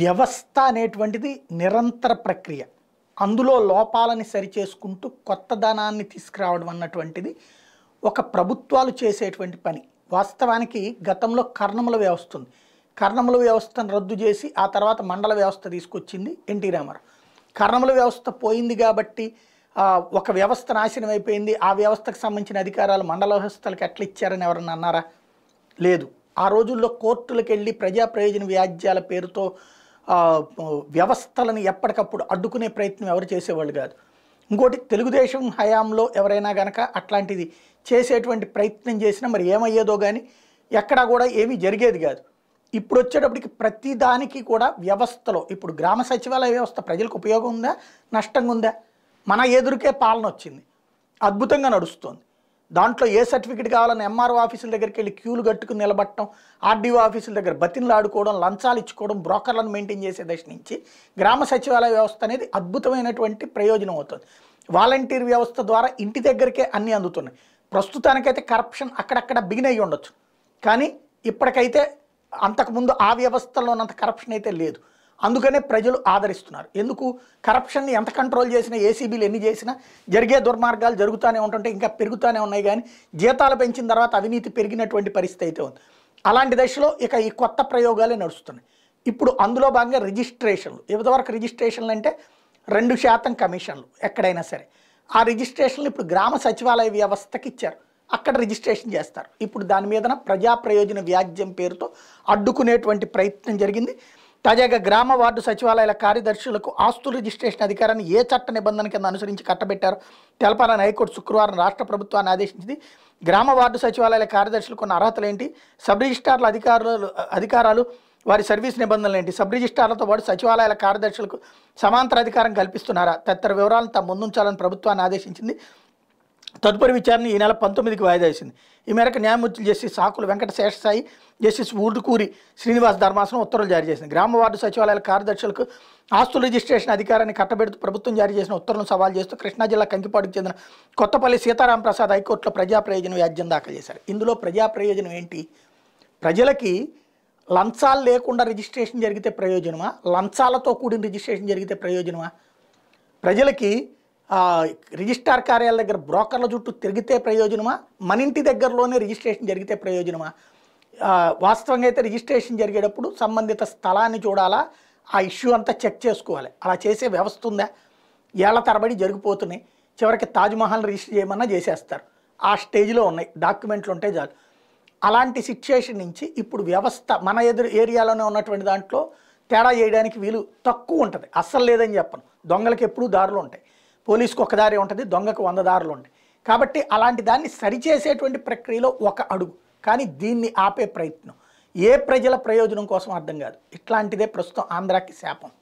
వ్యవస్థ అనేటువంటిది నిరంతర ప్రక్రియ అందులో లోపాలని సరిచేసుకుంటూ కొత్త ధనాన్ని తీసుకురావడం అన్నటువంటిది ఒక ప్రభుత్వాలు చేసేటువంటి పని వాస్తవానికి గతంలో కర్ణముల వ్యవస్థ ఉంది కర్ణముల వ్యవస్థను రద్దు చేసి ఆ తర్వాత మండల వ్యవస్థ తీసుకొచ్చింది ఎన్టీ రామారావు కర్ణముల వ్యవస్థ పోయింది కాబట్టి ఒక వ్యవస్థ నాశనం అయిపోయింది ఆ వ్యవస్థకు సంబంధించిన అధికారాలు మండల వ్యవస్థలకు ఎట్లా ఇచ్చారని ఎవరన్నా అన్నారా లేదు ఆ రోజుల్లో కోర్టులకు వెళ్ళి ప్రజా ప్రయోజన వ్యాజ్యాల పేరుతో వ్యవస్థలను ఎప్పటికప్పుడు అడ్డుకునే ప్రయత్నం ఎవరు చేసేవాళ్ళు కాదు ఇంకోటి తెలుగుదేశం హయాంలో ఎవరైనా గనక అట్లాంటిది చేసేటువంటి ప్రయత్నం చేసినా మరి ఏమయ్యేదో కానీ ఎక్కడా కూడా ఏమీ జరిగేది కాదు ఇప్పుడు వచ్చేటప్పటికి ప్రతి దానికి కూడా వ్యవస్థలో ఇప్పుడు గ్రామ సచివాలయ వ్యవస్థ ప్రజలకు ఉపయోగం ఉందా నష్టంగా ఉందా మన ఎదురుకే పాలన వచ్చింది అద్భుతంగా నడుస్తుంది దాంట్లో ఏ సర్టిఫికేట్ కావాలని ఎంఆర్ఓ ఆఫీసుల దగ్గరికి వెళ్ళి క్యూలు కట్టుకుని నిలబట్టడం ఆర్డీఓ ఆఫీసుల దగ్గర బతిన్లు ఆడుకోవడం లంచాలు ఇచ్చుకోవడం బ్రోకర్లను మెయింటైన్ చేసే దశ నుంచి గ్రామ సచివాలయ వ్యవస్థ అనేది అద్భుతమైనటువంటి ప్రయోజనం అవుతుంది వాలంటీర్ వ్యవస్థ ద్వారా ఇంటి దగ్గరికే అన్నీ అందుతున్నాయి ప్రస్తుతానికైతే కరప్షన్ అక్కడక్కడ బిగిన్ అయ్యి ఉండొచ్చు కానీ ఇప్పటికైతే అంతకుముందు ఆ వ్యవస్థలోనంత కరప్షన్ అయితే లేదు అందుకనే ప్రజలు ఆదరిస్తున్నారు ఎందుకు కరప్షన్ని ఎంత కంట్రోల్ చేసినా ఏసీబీలు ఎన్ని చేసినా జరిగే దుర్మార్గాలు జరుగుతూనే ఉంటుంటే ఇంకా పెరుగుతూనే ఉన్నాయి కానీ జీతాలు పెంచిన తర్వాత అవినీతి పెరిగినటువంటి పరిస్థితి అయితే ఉంది అలాంటి దశలో ఇక ఈ కొత్త ప్రయోగాలే నడుస్తున్నాయి ఇప్పుడు అందులో భాగంగా రిజిస్ట్రేషన్లు వరకు రిజిస్ట్రేషన్లు అంటే రెండు శాతం కమిషన్లు ఎక్కడైనా సరే ఆ రిజిస్ట్రేషన్లు ఇప్పుడు గ్రామ సచివాలయ వ్యవస్థకి ఇచ్చారు అక్కడ రిజిస్ట్రేషన్ చేస్తారు ఇప్పుడు దాని మీదన ప్రజా ప్రయోజన వ్యాజ్యం పేరుతో అడ్డుకునేటువంటి ప్రయత్నం జరిగింది తాజాగా గ్రామ వార్డు సచివాలయాల కార్యదర్శులకు ఆస్తులు రిజిస్ట్రేషన్ అధికారాన్ని ఏ చట్ట నిబంధన కింద అనుసరించి కట్టబెట్టారు తెలపాలని హైకోర్టు శుక్రవారం రాష్ట్ర ప్రభుత్వాన్ని ఆదేశించింది గ్రామ వార్డు సచివాలయాల కార్యదర్శులకు ఉన్న అర్హతలు ఏంటి సబ్ రిజిస్ట్రార్ల అధికారులు అధికారాలు వారి సర్వీస్ నిబంధనలు ఏంటి సబ్ రిజిస్ట్రార్లతో పాటు సచివాలయాల కార్యదర్శులకు సమాంతర అధికారం కల్పిస్తున్నారా తదితర వివరాలను తమ ముందుంచాలని ప్రభుత్వాన్ని ఆదేశించింది తదుపరి విచారణ ఈ నెల పంతొమ్మిదికి వాయిదా వేసింది ఈ మేరకు న్యాయమూర్తులు జస్టిస్ సాకులు వెంకట శేషసాయి జస్టిస్ ఊర్డుకూరి శ్రీనివాస్ ధర్మాసనం ఉత్తర్వులు జారీ చేసింది గ్రామ వార్డు సచివాలయాల కార్యదర్శులకు ఆస్తుల రిజిస్ట్రేషన్ అధికారాన్ని కట్టబెడుతూ ప్రభుత్వం జారీ చేసిన ఉత్తర్వులను సవాల్ చేస్తూ కృష్ణా జిల్లా కంకిపాడుకు చెందిన కొత్తపల్లి సీతారాం ప్రసాద్ హైకోర్టులో ప్రజా ప్రయోజనం వ్యాజ్యం దాఖలు చేశారు ఇందులో ప్రజా ప్రయోజనం ఏంటి ప్రజలకి లంచాలు లేకుండా రిజిస్ట్రేషన్ జరిగితే ప్రయోజనమా లంచాలతో కూడిన రిజిస్ట్రేషన్ జరిగితే ప్రయోజనమా ప్రజలకి రిజిస్ట్రార్ కార్యాలయ దగ్గర బ్రోకర్ల చుట్టూ తిరిగితే ప్రయోజనమా మన ఇంటి దగ్గరలోనే రిజిస్ట్రేషన్ జరిగితే ప్రయోజనమా వాస్తవంగా అయితే రిజిస్ట్రేషన్ జరిగేటప్పుడు సంబంధిత స్థలాన్ని చూడాలా ఆ ఇష్యూ అంతా చెక్ చేసుకోవాలి అలా చేసే వ్యవస్థ ఉందా ఏళ్ల తరబడి జరిగిపోతున్నాయి చివరికి తాజ్మహల్ రిజిస్టర్ చేయమన్నా చేసేస్తారు ఆ స్టేజ్లో ఉన్నాయి డాక్యుమెంట్లు ఉంటే చాలు అలాంటి సిచ్యుయేషన్ నుంచి ఇప్పుడు వ్యవస్థ మన ఎదురు ఏరియాలోనే ఉన్నటువంటి దాంట్లో తేడా చేయడానికి వీలు తక్కువ ఉంటుంది అస్సలు లేదని చెప్పను దొంగలకి ఎప్పుడూ దారులు ఉంటాయి పోలీసుకు ఒకదారి ఉంటుంది దొంగకు వంద దారులు ఉంటాయి కాబట్టి అలాంటి దాన్ని సరిచేసేటువంటి ప్రక్రియలో ఒక అడుగు కానీ దీన్ని ఆపే ప్రయత్నం ఏ ప్రజల ప్రయోజనం కోసం అర్థం కాదు ఇట్లాంటిదే ప్రస్తుతం ఆంధ్రాకి శాపం